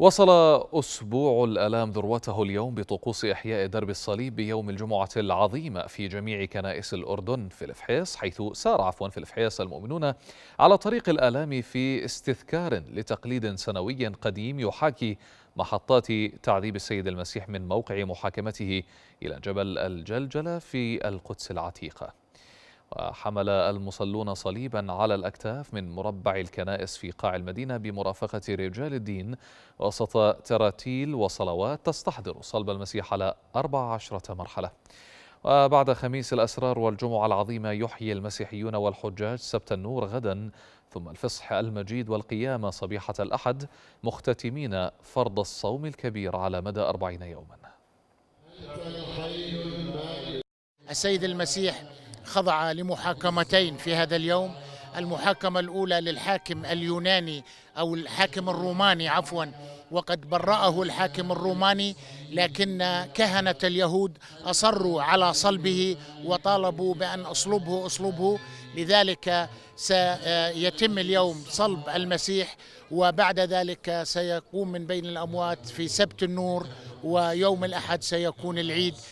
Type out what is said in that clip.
وصل أسبوع الألام ذروته اليوم بطقوس إحياء درب الصليب بيوم الجمعة العظيمة في جميع كنائس الأردن في الفحيص حيث سار عفوا في الفحيص المؤمنون على طريق الآلام في استذكار لتقليد سنوي قديم يحاكي محطات تعذيب السيد المسيح من موقع محاكمته إلى جبل الجلجلة في القدس العتيقة وحمل المصلون صليبا على الأكتاف من مربع الكنائس في قاع المدينة بمرافقة رجال الدين وسط تراتيل وصلوات تستحضر صلب المسيح على 14 مرحلة وبعد خميس الأسرار والجمعة العظيمة يحيي المسيحيون والحجاج سبت النور غدا ثم الفصح المجيد والقيامة صبيحة الأحد مختتمين فرض الصوم الكبير على مدى أربعين يوما السيد المسيح خضع لمحاكمتين في هذا اليوم المحاكمة الأولى للحاكم اليوناني أو الحاكم الروماني عفوا وقد برأه الحاكم الروماني لكن كهنة اليهود أصروا على صلبه وطالبوا بأن أصلبه أصلبه لذلك سيتم اليوم صلب المسيح وبعد ذلك سيقوم من بين الأموات في سبت النور ويوم الأحد سيكون العيد